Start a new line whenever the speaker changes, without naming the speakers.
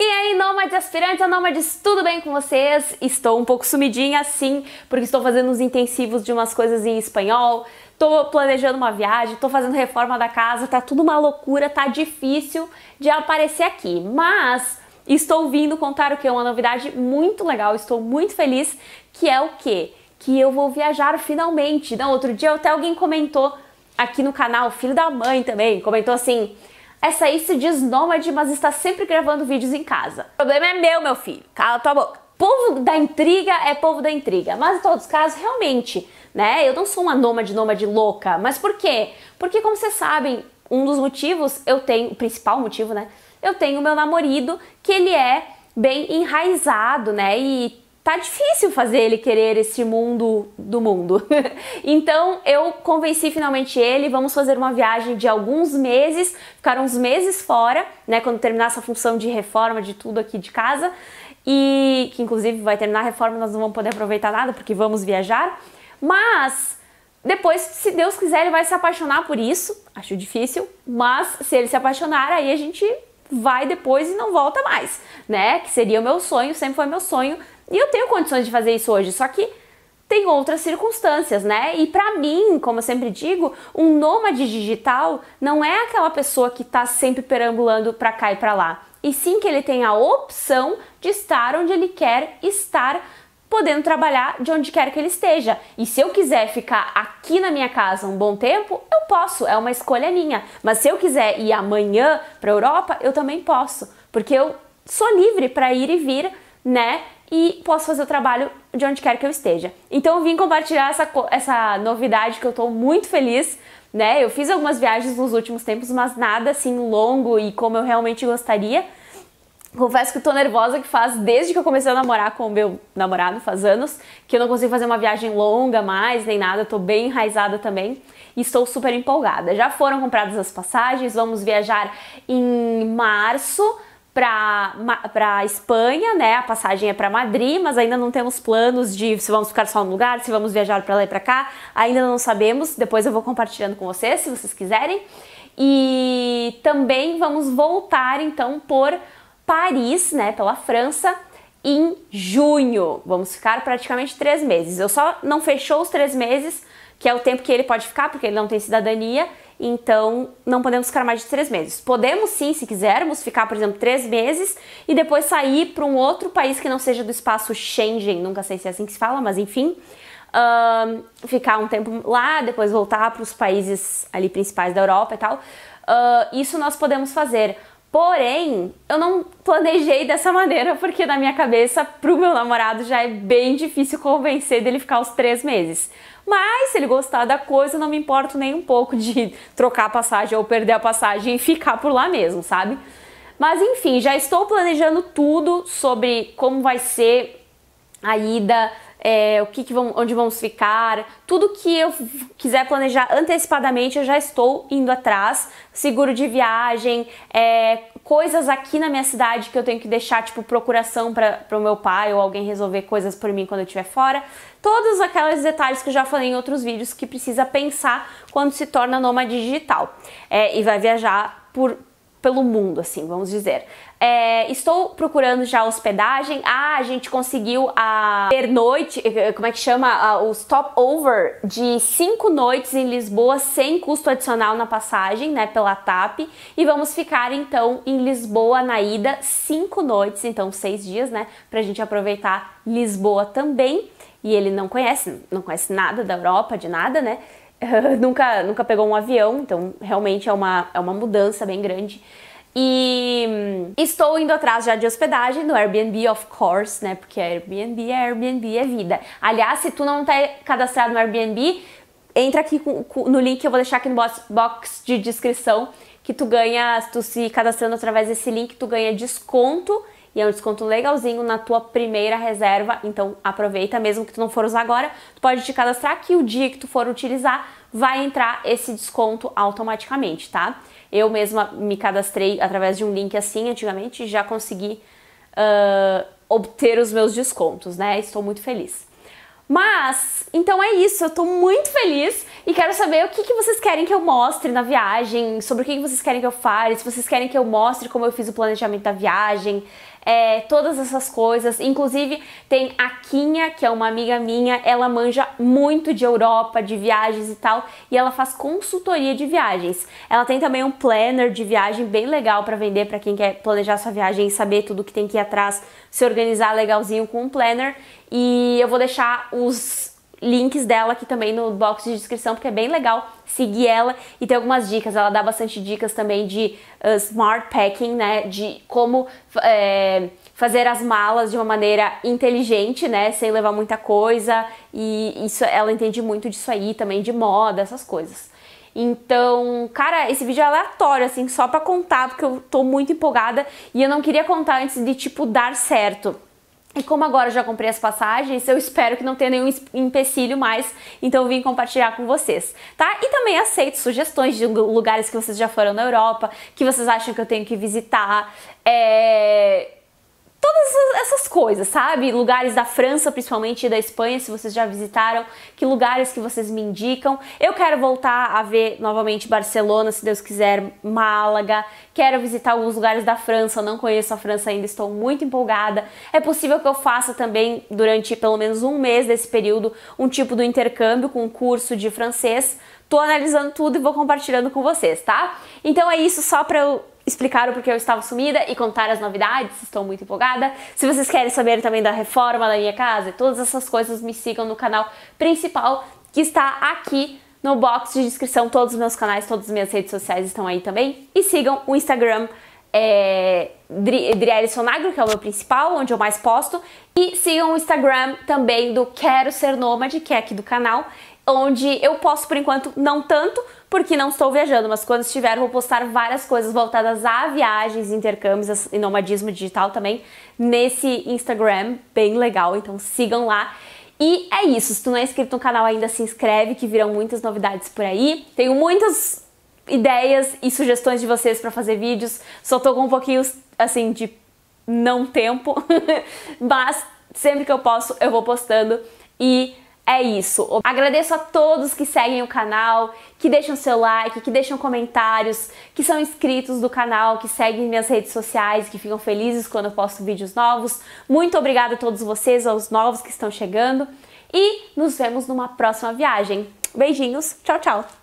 E aí, nômades aspirantes a nômades, tudo bem com vocês? Estou um pouco sumidinha, sim, porque estou fazendo uns intensivos de umas coisas em espanhol, Estou planejando uma viagem, estou fazendo reforma da casa, tá tudo uma loucura, tá difícil de aparecer aqui, mas estou vindo contar o que é uma novidade muito legal, estou muito feliz, que é o quê? Que eu vou viajar finalmente. Não, outro dia até alguém comentou aqui no canal, filho da mãe também, comentou assim: essa aí se diz nômade, mas está sempre gravando vídeos em casa. O problema é meu, meu filho. Cala tua boca. Povo da intriga é povo da intriga, mas em todos os casos, realmente, né? Eu não sou uma nômade, nômade louca, mas por quê? Porque, como vocês sabem, um dos motivos, eu tenho, o principal motivo, né? Eu tenho meu namorado, que ele é bem enraizado, né? E tá difícil fazer ele querer esse mundo do mundo. então eu convenci finalmente ele, vamos fazer uma viagem de alguns meses, ficar uns meses fora, né, quando terminar essa função de reforma de tudo aqui de casa, e que inclusive vai terminar a reforma, nós não vamos poder aproveitar nada porque vamos viajar, mas depois, se Deus quiser, ele vai se apaixonar por isso. Acho difícil, mas se ele se apaixonar, aí a gente vai depois e não volta mais, né? Que seria o meu sonho, sempre foi meu sonho e eu tenho condições de fazer isso hoje, só que tem outras circunstâncias, né? E para mim, como eu sempre digo, um nômade digital não é aquela pessoa que está sempre perambulando para cá e para lá, e sim que ele tem a opção de estar onde ele quer estar, podendo trabalhar de onde quer que ele esteja. E se eu quiser ficar aqui na minha casa um bom tempo, eu posso, é uma escolha minha. Mas se eu quiser ir amanhã para Europa, eu também posso, porque eu sou livre para ir e vir, né? e posso fazer o trabalho de onde quer que eu esteja. Então eu vim compartilhar essa, essa novidade que eu estou muito feliz, né? Eu fiz algumas viagens nos últimos tempos, mas nada assim longo e como eu realmente gostaria. Confesso que eu tô nervosa que faz desde que eu comecei a namorar com o meu namorado, faz anos, que eu não consigo fazer uma viagem longa mais, nem nada, eu tô bem enraizada também e estou super empolgada. Já foram compradas as passagens, vamos viajar em março para Espanha, né? A passagem é para Madrid, mas ainda não temos planos de se vamos ficar só no lugar, se vamos viajar para lá e para cá. Ainda não sabemos. Depois eu vou compartilhando com vocês, se vocês quiserem. E também vamos voltar então por Paris, né? Pela França em junho. Vamos ficar praticamente três meses. Eu só não fechou os três meses, que é o tempo que ele pode ficar, porque ele não tem cidadania então não podemos ficar mais de três meses. Podemos sim, se quisermos, ficar, por exemplo, três meses e depois sair para um outro país que não seja do espaço Schengen, nunca sei se é assim que se fala, mas enfim. Uh, ficar um tempo lá, depois voltar para os países ali principais da Europa e tal. Uh, isso nós podemos fazer. Porém, eu não planejei dessa maneira porque na minha cabeça, pro meu namorado já é bem difícil convencer dele ficar os três meses. Mas se ele gostar da coisa, não me importo nem um pouco de trocar a passagem ou perder a passagem e ficar por lá mesmo, sabe? Mas enfim, já estou planejando tudo sobre como vai ser a ida, é, o que, que vão, onde vamos ficar, tudo que eu quiser planejar antecipadamente, eu já estou indo atrás. Seguro de viagem, é, coisas aqui na minha cidade que eu tenho que deixar, tipo, procuração para o meu pai ou alguém resolver coisas por mim quando eu estiver fora. Todos aqueles detalhes que eu já falei em outros vídeos que precisa pensar quando se torna nômade digital é, e vai viajar por pelo mundo, assim, vamos dizer. É, estou procurando já hospedagem. Ah, a gente conseguiu a ah, pernoite, eh, eh, como é que chama? A, ah, o stopover de cinco noites em Lisboa sem custo adicional na passagem, né, pela TAP. E vamos ficar então em Lisboa na ida cinco noites, então seis dias, né, pra gente aproveitar Lisboa também. E ele não conhece, não conhece nada da Europa, de nada, né? nunca, nunca pegou um avião, então realmente é uma, é uma mudança bem grande. E hum, estou indo atrás já de hospedagem no Airbnb, of course, né? Porque Airbnb é Airbnb, é vida. Aliás, se tu não tá cadastrado no Airbnb, entra aqui com, com, no link que eu vou deixar aqui no box, box de descrição, que tu ganha, tu se cadastrando através desse link, tu ganha desconto e é um desconto legalzinho na tua primeira reserva, então aproveita, mesmo que tu não for usar agora, tu pode te cadastrar que o dia que tu for utilizar vai entrar esse desconto automaticamente, tá? Eu mesma me cadastrei através de um link assim antigamente e já consegui uh, obter os meus descontos, né? Estou muito feliz. Mas, então é isso, eu tô muito feliz e quero saber o que, que vocês querem que eu mostre na viagem, sobre o que, que vocês querem que eu fale, se vocês querem que eu mostre como eu fiz o planejamento da viagem, é, todas essas coisas. Inclusive, tem a Quinha, que é uma amiga minha, ela manja muito de Europa, de viagens e tal, e ela faz consultoria de viagens. Ela tem também um planner de viagem bem legal para vender para quem quer planejar sua viagem e saber tudo que tem que ir atrás, se organizar legalzinho com um planner. E eu vou deixar os links dela aqui também no box de descrição, porque é bem legal seguir ela e ter algumas dicas. Ela dá bastante dicas também de uh, smart packing, né? De como é, fazer as malas de uma maneira inteligente, né? Sem levar muita coisa. E isso, ela entende muito disso aí também, de moda, essas coisas. Então, cara, esse vídeo é aleatório, assim, só pra contar, porque eu tô muito empolgada e eu não queria contar antes de, tipo, dar certo. E como agora já comprei as passagens, eu espero que não tenha nenhum empecilho mais, então eu vim compartilhar com vocês, tá? E também aceito sugestões de lugares que vocês já foram na Europa, que vocês acham que eu tenho que visitar, é todas essas coisas, sabe? Lugares da França, principalmente, e da Espanha, se vocês já visitaram, que lugares que vocês me indicam. Eu quero voltar a ver novamente Barcelona, se Deus quiser, Málaga. Quero visitar alguns lugares da França, não conheço a França ainda, estou muito empolgada. É possível que eu faça também, durante pelo menos um mês desse período, um tipo do intercâmbio com um curso de francês. Tô analisando tudo e vou compartilhando com vocês, tá? Então é isso, só para eu explicar o porquê eu estava sumida e contar as novidades, estou muito empolgada. Se vocês querem saber também da reforma da minha casa e todas essas coisas, me sigam no canal principal que está aqui no box de descrição. Todos os meus canais, todas as minhas redes sociais estão aí também. E sigam o Instagram é, Driele Sonagro, que é o meu principal, onde eu mais posto. E sigam o Instagram também do Quero Ser Nômade, que é aqui do canal, onde eu posto por enquanto não tanto, porque não estou viajando, mas quando estiver vou postar várias coisas voltadas a viagens, intercâmbios e nomadismo digital também nesse Instagram, bem legal, então sigam lá. E é isso, se tu não é inscrito no canal ainda, se inscreve que virão muitas novidades por aí. Tenho muitas ideias e sugestões de vocês para fazer vídeos. Só tô com um pouquinho assim de não tempo, mas sempre que eu posso eu vou postando e é isso. Agradeço a todos que seguem o canal, que deixam seu like, que deixam comentários, que são inscritos do canal, que seguem minhas redes sociais, que ficam felizes quando eu posto vídeos novos. Muito obrigada a todos vocês, aos novos que estão chegando. E nos vemos numa próxima viagem. Beijinhos, tchau, tchau!